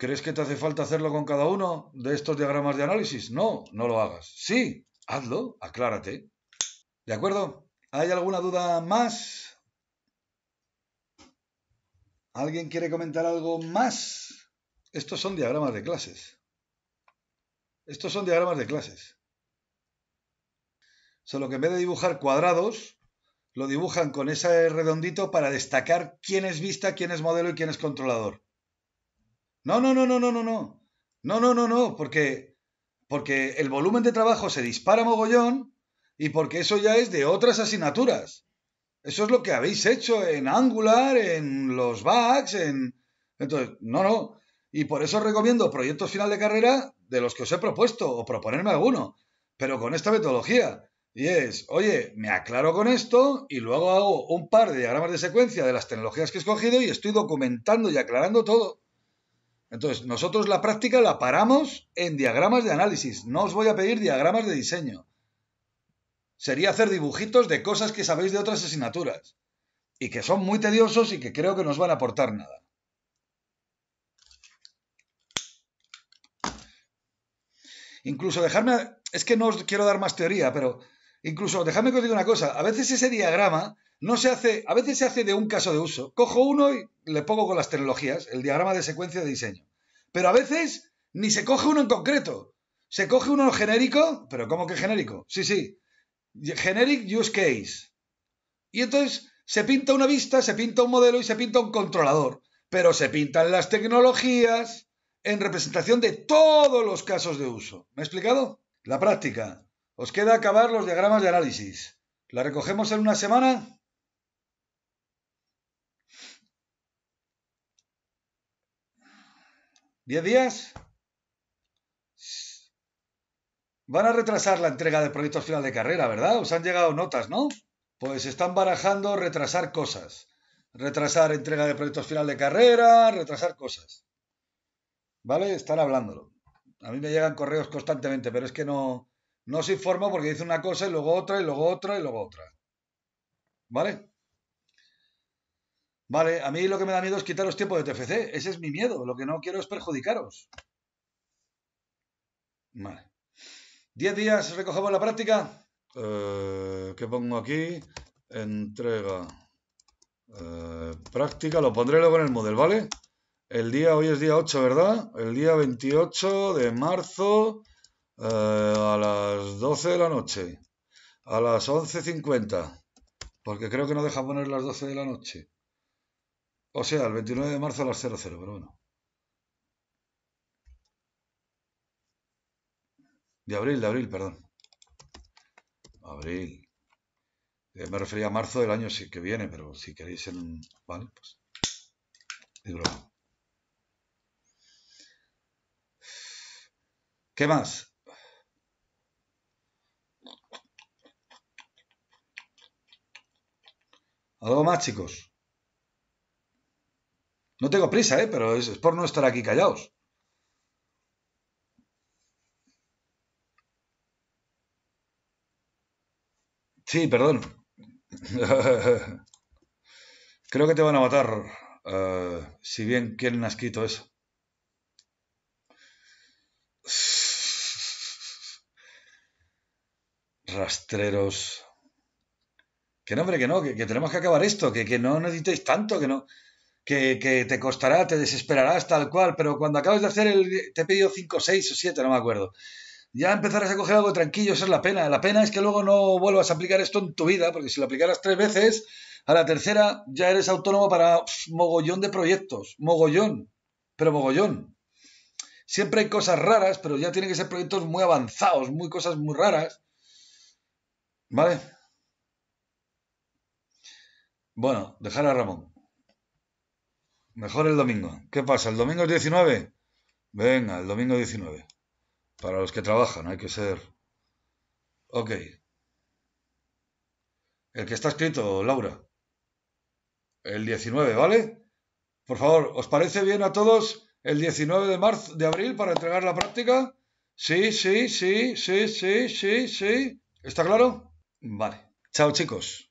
¿Crees que te hace falta hacerlo con cada uno de estos diagramas de análisis? No, no lo hagas. Sí, hazlo, aclárate. ¿De acuerdo? ¿Hay alguna duda más? ¿Alguien quiere comentar algo más? Estos son diagramas de clases. Estos son diagramas de clases. Solo que en vez de dibujar cuadrados, lo dibujan con ese redondito para destacar quién es vista, quién es modelo y quién es controlador. No, no, no, no, no, no, no. No, no, no, no, porque, porque el volumen de trabajo se dispara mogollón y porque eso ya es de otras asignaturas. Eso es lo que habéis hecho en Angular, en los backs, en... Entonces, no, no. Y por eso os recomiendo proyectos final de carrera de los que os he propuesto o proponerme alguno, pero con esta metodología. Y es, oye, me aclaro con esto y luego hago un par de diagramas de secuencia de las tecnologías que he escogido y estoy documentando y aclarando todo. Entonces, nosotros la práctica la paramos en diagramas de análisis. No os voy a pedir diagramas de diseño sería hacer dibujitos de cosas que sabéis de otras asignaturas y que son muy tediosos y que creo que no os van a aportar nada. Incluso dejarme, es que no os quiero dar más teoría, pero incluso dejadme que os diga una cosa, a veces ese diagrama no se hace, a veces se hace de un caso de uso. Cojo uno y le pongo con las tecnologías, el diagrama de secuencia de diseño. Pero a veces ni se coge uno en concreto. Se coge uno genérico, pero ¿cómo que genérico? Sí, sí, Generic Use Case. Y entonces se pinta una vista, se pinta un modelo y se pinta un controlador, pero se pintan las tecnologías en representación de todos los casos de uso. ¿Me he explicado? La práctica. Os queda acabar los diagramas de análisis. ¿La recogemos en una semana? ¿Diez días? Van a retrasar la entrega de proyectos final de carrera, ¿verdad? Os han llegado notas, ¿no? Pues están barajando retrasar cosas. Retrasar entrega de proyectos final de carrera, retrasar cosas. ¿Vale? Están hablándolo. A mí me llegan correos constantemente, pero es que no, no se informa porque dice una cosa y luego otra y luego otra y luego otra. ¿Vale? Vale, a mí lo que me da miedo es quitaros tiempo de TFC. Ese es mi miedo. Lo que no quiero es perjudicaros. Vale. 10 días recogemos la práctica. Eh, ¿Qué pongo aquí? Entrega. Eh, práctica, lo pondré luego en el model, ¿vale? El día, hoy es día 8, ¿verdad? El día 28 de marzo eh, a las 12 de la noche. A las 11.50. Porque creo que no deja poner las 12 de la noche. O sea, el 29 de marzo a las 00, pero bueno. de abril, de abril, perdón. Abril. Eh, me refería a marzo del año que viene, pero si queréis en... Vale, pues... ¿Qué más? ¿Algo más, chicos? No tengo prisa, ¿eh? Pero es por no estar aquí callados. Sí, perdón. Creo que te van a matar, eh, si bien quieren has escrito eso. Rastreros. Que no, hombre, que no, que, tenemos que acabar esto, que, no necesitéis tanto, que no. Que, que, te costará, te desesperarás tal cual, pero cuando acabas de hacer el. Te he pedido 5, 6 o 7, no me acuerdo ya empezarás a coger algo tranquilo, esa es la pena. La pena es que luego no vuelvas a aplicar esto en tu vida, porque si lo aplicaras tres veces, a la tercera ya eres autónomo para mogollón de proyectos, mogollón, pero mogollón. Siempre hay cosas raras, pero ya tienen que ser proyectos muy avanzados, muy cosas muy raras. ¿Vale? Bueno, dejar a Ramón. Mejor el domingo. ¿Qué pasa? ¿El domingo es 19? Venga, el domingo 19. Para los que trabajan hay que ser... Ok. El que está escrito, Laura. El 19, ¿vale? Por favor, ¿os parece bien a todos el 19 de marzo, de abril para entregar la práctica? Sí, sí, sí, sí, sí, sí, sí. ¿Está claro? Vale. Chao, chicos.